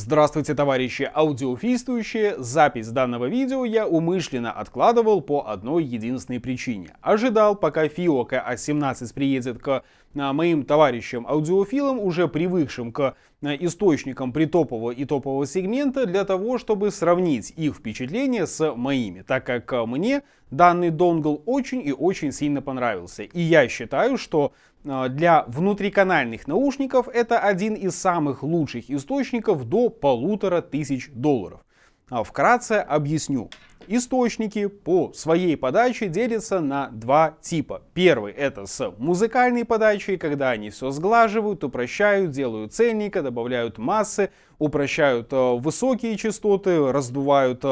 Здравствуйте, товарищи аудиофистующие! Запись данного видео я умышленно откладывал по одной единственной причине. Ожидал, пока Фиока А17 приедет к а, моим товарищам аудиофилам, уже привыкшим к а, источникам притопового и топового сегмента, для того, чтобы сравнить их впечатления с моими, так как а, мне данный донгл очень и очень сильно понравился. И я считаю, что а, для внутриканальных наушников это один из самых лучших источников до полутора тысяч долларов. А, вкратце объясню. Источники по своей подаче делятся на два типа. Первый это с музыкальной подачей, когда они все сглаживают, упрощают, делают цельника, добавляют массы, упрощают а, высокие частоты, раздувают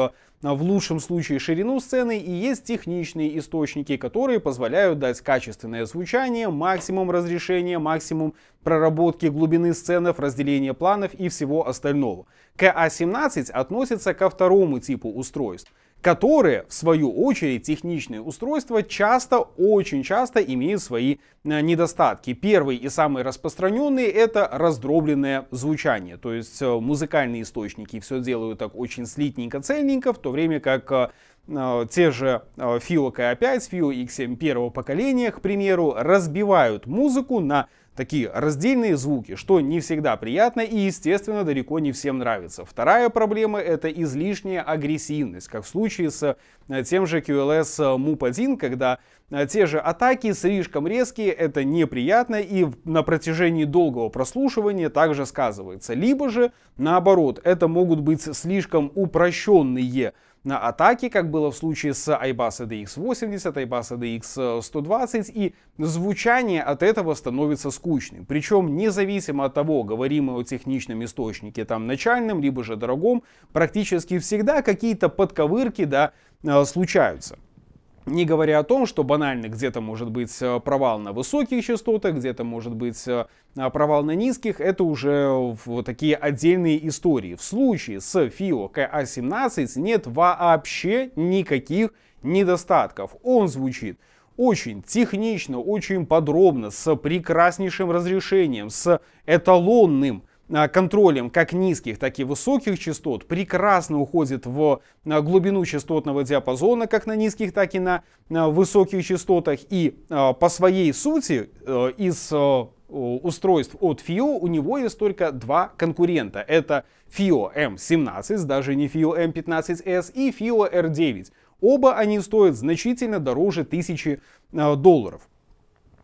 а в лучшем случае ширину сцены и есть техничные источники, которые позволяют дать качественное звучание, максимум разрешения, максимум проработки глубины сценов, разделения планов и всего остального. КА-17 относится ко второму типу устройств которые, в свою очередь, техничные устройства часто, очень часто имеют свои э, недостатки. Первый и самый распространенный — это раздробленное звучание. То есть э, музыкальные источники все делают так очень слитненько-цельненько, в то время как э, те же Фио K5, X7 первого поколения, к примеру, разбивают музыку на такие раздельные звуки, что не всегда приятно и, естественно, далеко не всем нравится. Вторая проблема — это излишняя агрессивность, как в случае с э, тем же QLS MUP1, э, когда э, те же атаки слишком резкие, это неприятно и на протяжении долгого прослушивания также сказывается. Либо же, наоборот, это могут быть слишком упрощенные атаки, как было в случае с iBus DX80, iBus DX120, и звучание от этого становится скучным. Причем независимо от того, говорим мы о техничном источнике, там начальном, либо же дорогом, практически всегда какие-то подковырки, да, э, случаются. Не говоря о том, что банально где-то может быть э, провал на высоких частотах, где-то может быть э, а, провал на низких, это уже вот такие отдельные истории. В случае с FIO KA17 нет вообще никаких недостатков. Он звучит очень технично, очень подробно, с прекраснейшим разрешением, с эталонным Э, контролем как низких, так и высоких частот прекрасно уходит в э, глубину частотного диапазона, как на низких, так и на э, высоких частотах. И по своей сути из устройств от FIO у него есть только два конкурента. Это FIO M17, даже не FIO M15S и FIO R9. Оба они стоят значительно дороже 1000 долларов.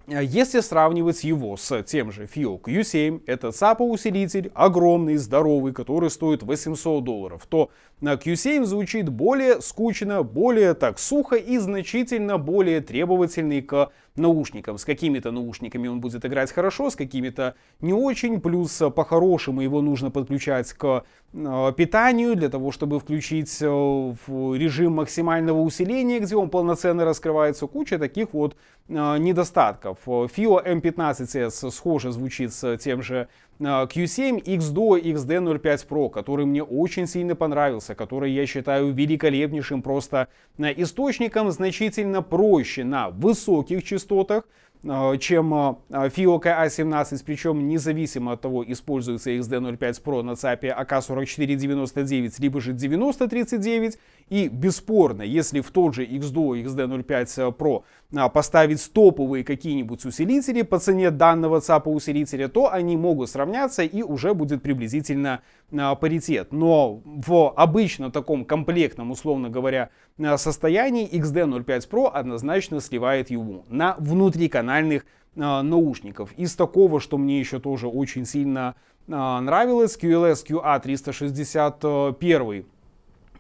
Э, если сравнивать его с тем же Fio Q7, это ЦАПа-усилитель огромный, здоровый, который стоит 800 долларов, то на Q7 звучит более скучно, более так сухо и значительно более требовательный к наушникам. С какими-то наушниками он будет играть хорошо, с какими-то не очень. Плюс э, по-хорошему его нужно подключать к э, питанию для того, чтобы включить э, в режим максимального усиления, где он полноценно раскрывается. Куча таких вот недостатков. FIO M15CS схоже звучит с тем же Q7 XDO XD05 Pro, который мне очень сильно понравился, который я считаю великолепнейшим просто а, источником, значительно проще на высоких частотах, а, чем а, Fioca A17, причем независимо от того, используется XD05 Pro на ЦАПе AK4499, либо же 9039, и бесспорно, если в тот же XDO XD05 э, Pro э, поставить стоповые какие-нибудь усилители по цене данного ЦАПа усилителя, то они могут сравняться и уже будет приблизительно э, паритет. Но в обычно таком комплектном, условно говоря, состоянии XD05 Pro однозначно сливает его эм на внутриканальных наушников. Из такого, что мне еще тоже очень сильно нравилось, QLS QA361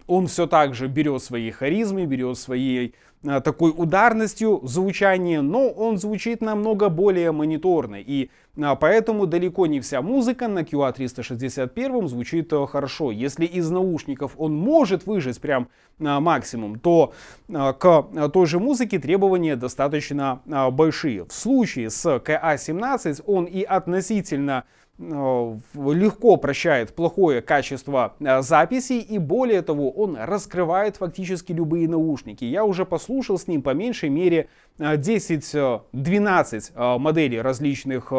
он все так же берет свои харизмы, берет своей э, такой ударностью звучание, но он звучит намного более мониторно, и э, поэтому далеко не вся музыка на QA361 а звучит э, хорошо. Если из наушников он может выжать прям максимум, то к той же музыке требования достаточно большие. В случае с QA17 а он и относительно Э, легко прощает плохое качество э, записи и более того он раскрывает фактически любые наушники. Я уже послушал с ним по меньшей мере 10-12 э, моделей различных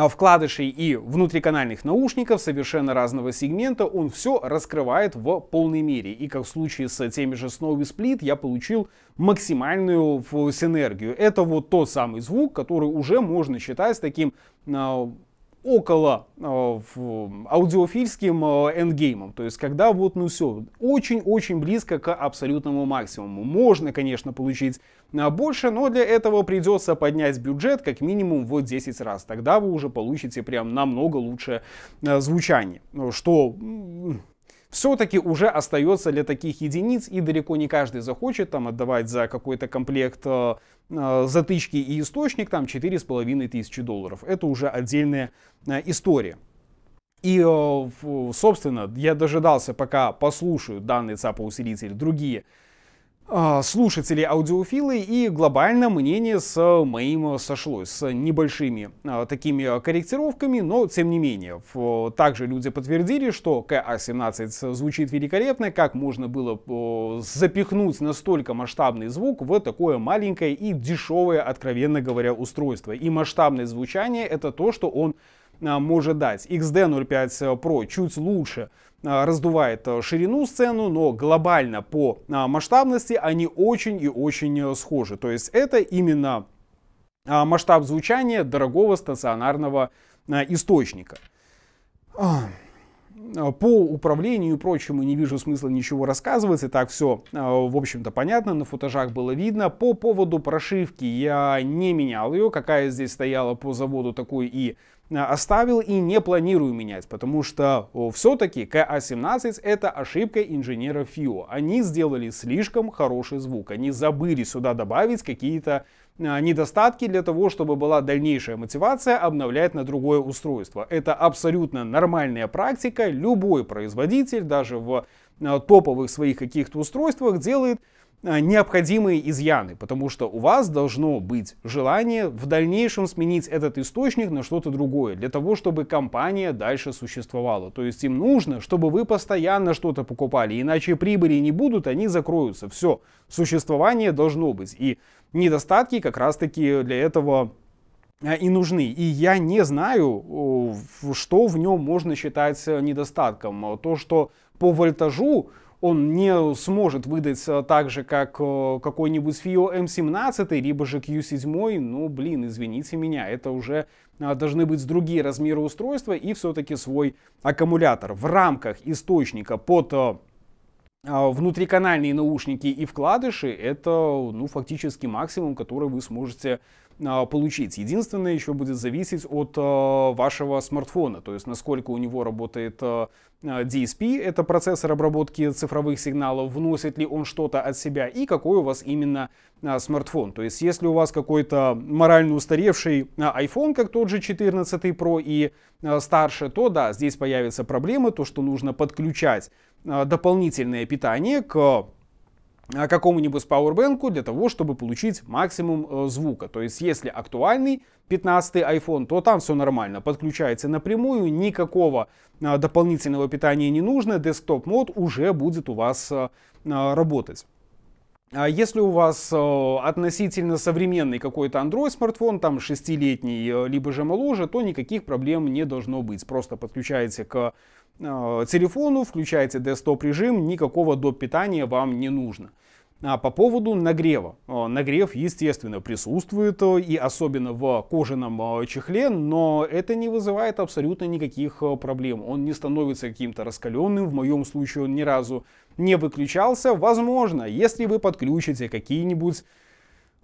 а, вкладышей и внутриканальных наушников совершенно разного сегмента, он все раскрывает в полной мере. И как в случае с теми же Snowy Split, я получил максимальную синергию. Это вот тот самый звук, который уже можно считать таким а, около э, аудиофильским э, эндгеймом. То есть, когда вот, ну все, очень-очень близко к абсолютному максимуму. Можно, конечно, получить э, больше, но для этого придется поднять бюджет как минимум в 10 раз. Тогда вы уже получите прям намного лучшее э, звучание. Что все-таки уже остается для таких единиц, и далеко не каждый захочет там отдавать за какой-то комплект э, э, затычки и источник там 4,5 тысячи долларов. Это уже отдельная э, история. И, собственно, я дожидался, пока послушаю данный цапоусилитель другие а, слушатели аудиофилы и глобально мнение с э, моим э, сошлось, с небольшими а, такими э, корректировками, но тем не менее. В, также люди подтвердили, что КА-17 звучит великолепно, как можно было о, запихнуть настолько масштабный звук в такое маленькое и дешевое, откровенно говоря, устройство. И масштабное звучание это то, что он а, может дать. XD05 Pro э, чуть лучше а, раздувает э, ширину сцену, но глобально по а, масштабности они очень и очень э, схожи. То есть это именно масштаб звучания дорогого стационарного источника. Э, по управлению и прочему не вижу смысла ничего рассказывать, и так все, э, в общем-то, понятно, на футажах было видно. По поводу прошивки я не менял ее, какая здесь стояла по заводу, такой и э, оставил и не планирую менять, потому что все-таки КА-17 это ошибка инженера ФИО. Они сделали слишком хороший звук, они забыли сюда добавить какие-то а, недостатки для того, чтобы была дальнейшая мотивация обновлять на другое устройство. Это абсолютно нормальная практика. Любой производитель, даже в а, топовых своих каких-то устройствах, делает а, необходимые изъяны, потому что у вас должно быть желание в дальнейшем сменить этот источник на что-то другое, для того, чтобы компания дальше существовала. То есть им нужно, чтобы вы постоянно что-то покупали, иначе прибыли не будут, они закроются. Все, существование должно быть. И недостатки как раз-таки для этого э, и нужны. И я не знаю, что в нем можно считать э, недостатком. А то, что по вольтажу он не сможет выдать так же, как э, какой-нибудь FIO M17, либо же Q7, ну, блин, извините меня, это уже должны быть другие размеры устройства и все-таки свой аккумулятор. В рамках источника под а внутриканальные наушники и вкладыши это ну, фактически максимум, который вы сможете а, получить. Единственное, еще будет зависеть от а, вашего смартфона, то есть насколько у него работает DSP, это процессор обработки цифровых сигналов, вносит ли он что-то от себя и какой у вас именно смартфон. То есть если у вас какой-то морально устаревший iPhone, как тот же 14 Pro и старше, то да, здесь появятся проблемы, то что нужно подключать Э, дополнительное питание к э, какому-нибудь пауэрбэнку для того, чтобы получить максимум э, звука. То есть, если актуальный 15 iPhone, то там все нормально. Подключается напрямую, никакого дополнительного питания не нужно, десктоп-мод уже будет у вас работать. А если у вас э, относительно современный какой-то Android смартфон, там 6-летний, э, либо же моложе, то никаких проблем не должно быть. Просто подключаете к э, телефону, включаете десктоп режим, никакого доп. питания вам не нужно. А по поводу нагрева. Э, нагрев, естественно, присутствует, э, и особенно в кожаном э, чехле, но это не вызывает абсолютно никаких проблем. Он не становится каким-то раскаленным, в моем случае он ни разу не выключался. Возможно, если вы подключите какие-нибудь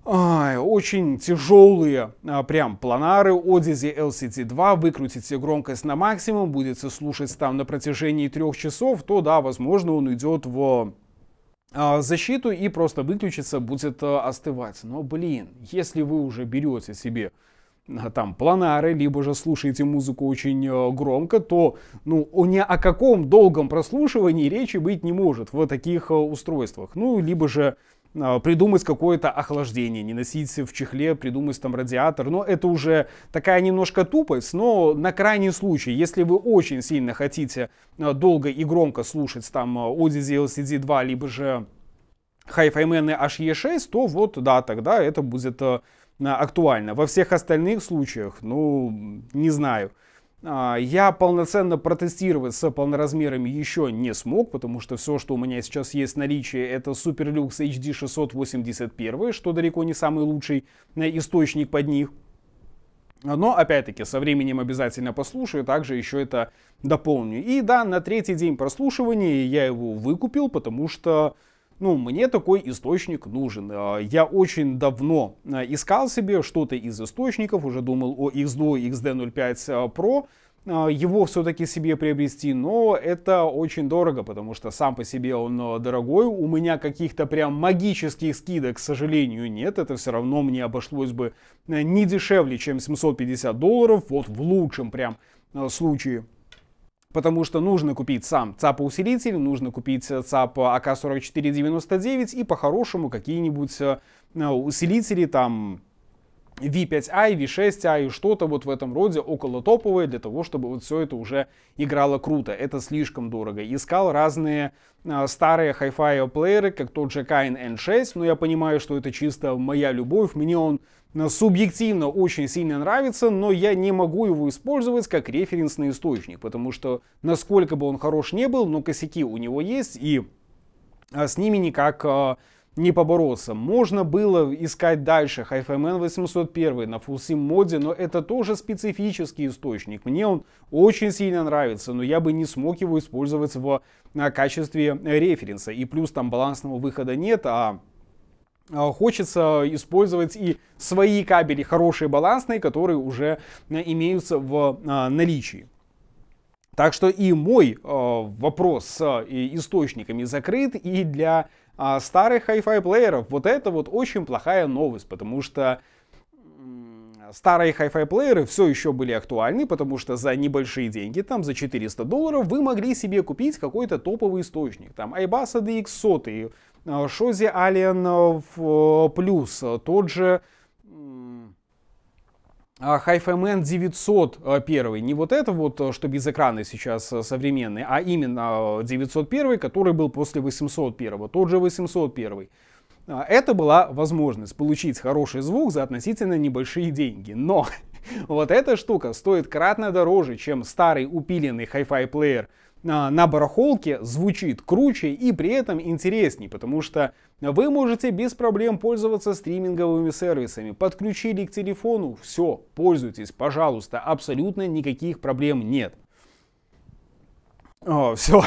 Ай, очень тяжелые а, прям планары Odyssey LCT2, выкрутите громкость на максимум, будете слушать там на протяжении трех часов, то да, возможно он уйдет в а, защиту и просто выключиться будет э, остывать. Но, блин, если вы уже берете себе э, там планары, либо же слушаете музыку очень э, громко, то ну, ни о каком долгом прослушивании речи быть не может в таких устройствах. Ну, либо же а, придумать какое-то охлаждение, не носить в чехле, придумать там радиатор. Но это уже такая немножко тупость, но на крайний случай, если вы очень сильно хотите а, долго и громко слушать там а, Odyssey LCD 2, либо же Hi-Fi HE6, то вот да, тогда это будет актуально. Во всех остальных случаях, ну, не знаю. А, я полноценно протестировать с полноразмерами еще не смог, потому что все, что у меня сейчас есть в наличии, это Superlux HD 681, что далеко не самый лучший э, источник под них. Но, опять-таки, со временем обязательно послушаю, также еще это дополню. И да, на третий день прослушивания я его выкупил, потому что ну, мне такой источник нужен. А, я очень давно а, искал себе что-то из источников, уже думал о X2, XD05 а, Pro, его все-таки себе приобрести, но это очень дорого, потому что сам по себе он дорогой. У меня каких-то прям магических скидок, к сожалению, нет. Это все равно мне обошлось бы не дешевле, чем 750 долларов, вот в лучшем прям случае потому что нужно купить сам цап усилитель нужно купить э, цап АК-4499 и по-хорошему какие-нибудь э, усилители там V5i, V6i, что-то вот в этом роде около топовое для того, чтобы вот все это уже играло круто. Это слишком дорого. Искал разные э, старые hi-fi плееры, как тот же Kine N6, но я понимаю, что это чисто моя любовь. Мне он а, субъективно очень сильно нравится, но я не могу его использовать как референсный источник, потому что насколько бы он хорош не был, но косяки у него есть, и а, с ними никак не поборолся. Можно было искать дальше HFMN 801 на Full Sim моде, но это тоже специфический источник. Мне он очень сильно нравится, но я бы не смог его использовать в а, качестве э, референса. И плюс там балансного выхода нет, а, а хочется использовать и свои кабели хорошие балансные, которые уже э, имеются в а, наличии. Так что и мой э, вопрос с э, источниками закрыт, и для э, старых Hi-Fi плееров вот это вот очень плохая новость, потому что старые Hi-Fi плееры все еще были актуальны, потому что за небольшие деньги, там за 400 долларов, вы могли себе купить какой-то топовый источник. Там iBus ADX 100, Shozi Alien Plus, э, э, тот же а, HiFiMan 901, не вот это вот, э, что без экрана сейчас э, современный, а именно 901, э, который был после 801, тот же 801. А, это была возможность получить хороший звук за относительно небольшие деньги, но вот эта штука стоит кратно дороже, чем старый упиленный Hi-Fi плеер а, на барахолке звучит круче и при этом интересней, потому что вы можете без проблем пользоваться стриминговыми сервисами. Подключили к телефону, все, пользуйтесь, пожалуйста, абсолютно никаких проблем нет. О, все,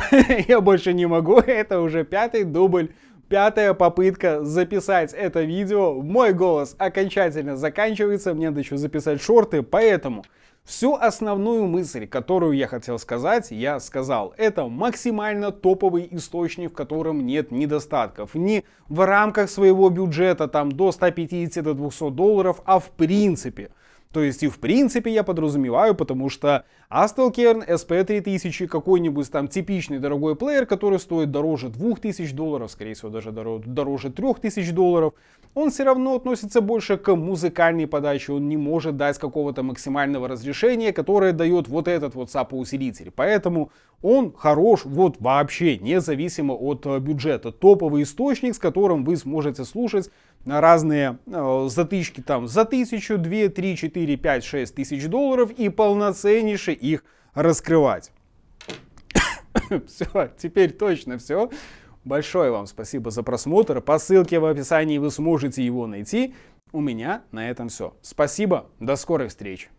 я больше не могу, это уже пятый дубль пятая попытка записать это видео. Мой голос окончательно заканчивается, мне надо еще записать шорты, поэтому Всю основную мысль, которую я хотел сказать, я сказал. Это максимально топовый источник, в котором нет недостатков. Не в рамках своего бюджета там до 150-200 долларов, а в принципе. То есть и в принципе я подразумеваю, потому что Astelkern SP3000 какой-нибудь там типичный дорогой плеер, который стоит дороже 2000 долларов, скорее всего даже дороже 3000 долларов, он все равно относится больше к музыкальной подаче, он не может дать какого-то максимального разрешения, которое дает вот этот вот сапоусилитель. Поэтому он хорош вот вообще, независимо от э, бюджета. Топовый источник, с которым вы сможете слушать разные э, затычки там за тысячу, две, три, четыре, пять, шесть тысяч долларов и полноценнейше их раскрывать. все, теперь точно все. Большое вам спасибо за просмотр. По ссылке в описании вы сможете его найти. У меня на этом все. Спасибо, до скорых встреч.